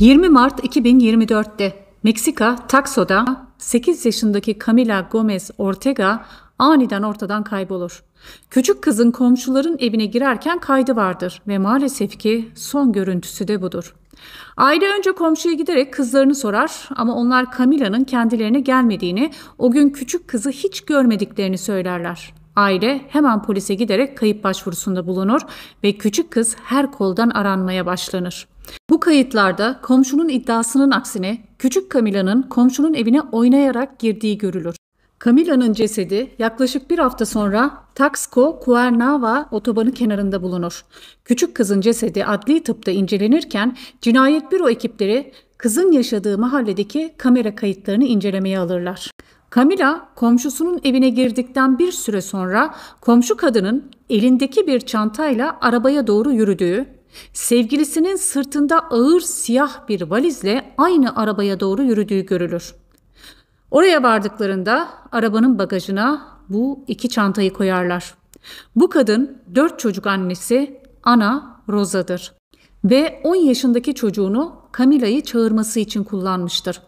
20 Mart 2024'te Meksika Takso'da 8 yaşındaki Camila Gomez Ortega aniden ortadan kaybolur. Küçük kızın komşuların evine girerken kaydı vardır ve maalesef ki son görüntüsü de budur. Aile önce komşuya giderek kızlarını sorar ama onlar Camila'nın kendilerine gelmediğini, o gün küçük kızı hiç görmediklerini söylerler. Aile hemen polise giderek kayıp başvurusunda bulunur ve küçük kız her koldan aranmaya başlanır. Bu kayıtlarda komşunun iddiasının aksine küçük Camila'nın komşunun evine oynayarak girdiği görülür. Camila'nın cesedi yaklaşık bir hafta sonra Taxco Cuernava otobanı kenarında bulunur. Küçük kızın cesedi adli tıpta incelenirken cinayet büro ekipleri kızın yaşadığı mahalledeki kamera kayıtlarını incelemeye alırlar. Camila komşusunun evine girdikten bir süre sonra komşu kadının elindeki bir çantayla arabaya doğru yürüdüğü Sevgilisinin sırtında ağır siyah bir valizle aynı arabaya doğru yürüdüğü görülür. Oraya vardıklarında arabanın bagajına bu iki çantayı koyarlar. Bu kadın dört çocuk annesi Ana Rosa'dır ve 10 yaşındaki çocuğunu Camila'yı çağırması için kullanmıştır.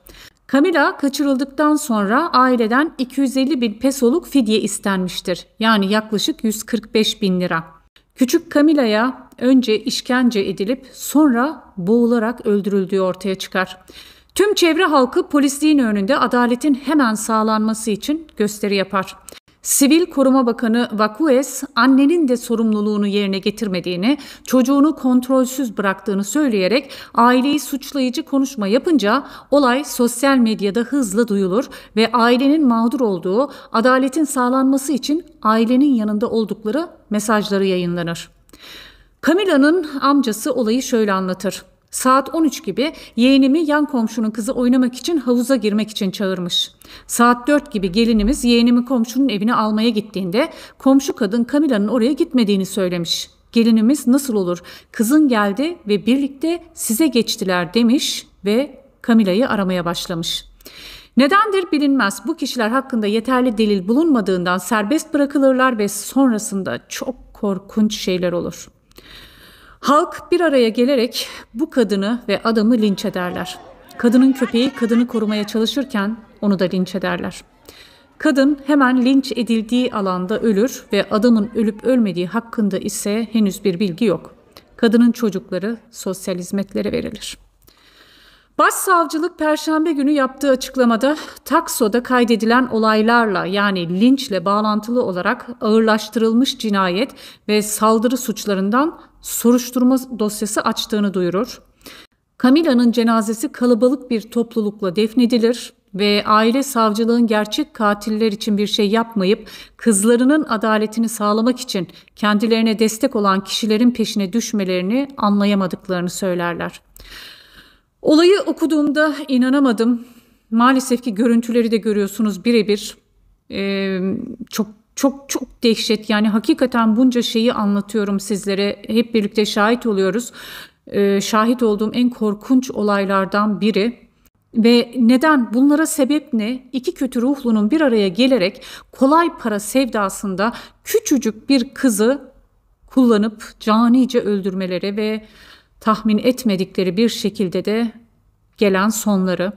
Camila kaçırıldıktan sonra aileden 250 bin pesoluk fidye istenmiştir. Yani yaklaşık 145 bin lira. Küçük Camila'ya önce işkence edilip sonra boğularak öldürüldüğü ortaya çıkar. Tüm çevre halkı polisliğin önünde adaletin hemen sağlanması için gösteri yapar. Sivil Koruma Bakanı Vakues, annenin de sorumluluğunu yerine getirmediğini, çocuğunu kontrolsüz bıraktığını söyleyerek aileyi suçlayıcı konuşma yapınca olay sosyal medyada hızla duyulur ve ailenin mağdur olduğu, adaletin sağlanması için ailenin yanında oldukları mesajları yayınlanır. Camila'nın amcası olayı şöyle anlatır. Saat 13 gibi yeğenimi yan komşunun kızı oynamak için havuza girmek için çağırmış. Saat 4 gibi gelinimiz yeğenimi komşunun evine almaya gittiğinde komşu kadın Camila'nın oraya gitmediğini söylemiş. Gelinimiz nasıl olur kızın geldi ve birlikte size geçtiler demiş ve Camila'yı aramaya başlamış. Nedendir bilinmez. Bu kişiler hakkında yeterli delil bulunmadığından serbest bırakılırlar ve sonrasında çok korkunç şeyler olur. Halk bir araya gelerek bu kadını ve adamı linç ederler. Kadının köpeği kadını korumaya çalışırken onu da linç ederler. Kadın hemen linç edildiği alanda ölür ve adamın ölüp ölmediği hakkında ise henüz bir bilgi yok. Kadının çocukları sosyal hizmetlere verilir. Başsavcılık perşembe günü yaptığı açıklamada taksoda kaydedilen olaylarla yani linçle bağlantılı olarak ağırlaştırılmış cinayet ve saldırı suçlarından soruşturma dosyası açtığını duyurur. Camila'nın cenazesi kalabalık bir toplulukla defnedilir ve aile savcılığın gerçek katiller için bir şey yapmayıp kızlarının adaletini sağlamak için kendilerine destek olan kişilerin peşine düşmelerini anlayamadıklarını söylerler. Olayı okuduğumda inanamadım. Maalesef ki görüntüleri de görüyorsunuz birebir. Ee, çok çok çok dehşet yani hakikaten bunca şeyi anlatıyorum sizlere hep birlikte şahit oluyoruz ee, şahit olduğum en korkunç olaylardan biri ve neden bunlara sebep ne? İki kötü ruhlunun bir araya gelerek kolay para sevdasında küçücük bir kızı kullanıp canice öldürmeleri ve tahmin etmedikleri bir şekilde de gelen sonları.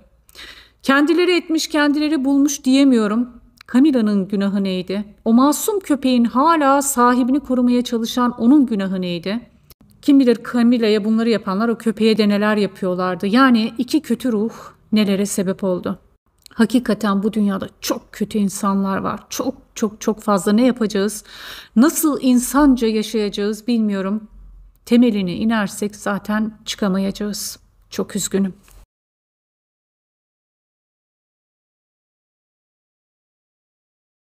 Kendileri etmiş, kendileri bulmuş diyemiyorum. Kamila'nın günahı neydi? O masum köpeğin hala sahibini korumaya çalışan onun günahı neydi? Kim bilir Camila'ya bunları yapanlar o köpeğe de neler yapıyorlardı. Yani iki kötü ruh nelere sebep oldu. Hakikaten bu dünyada çok kötü insanlar var. Çok çok çok fazla ne yapacağız? Nasıl insanca yaşayacağız bilmiyorum. Temelini inersek zaten çıkamayacağız. Çok üzgünüm.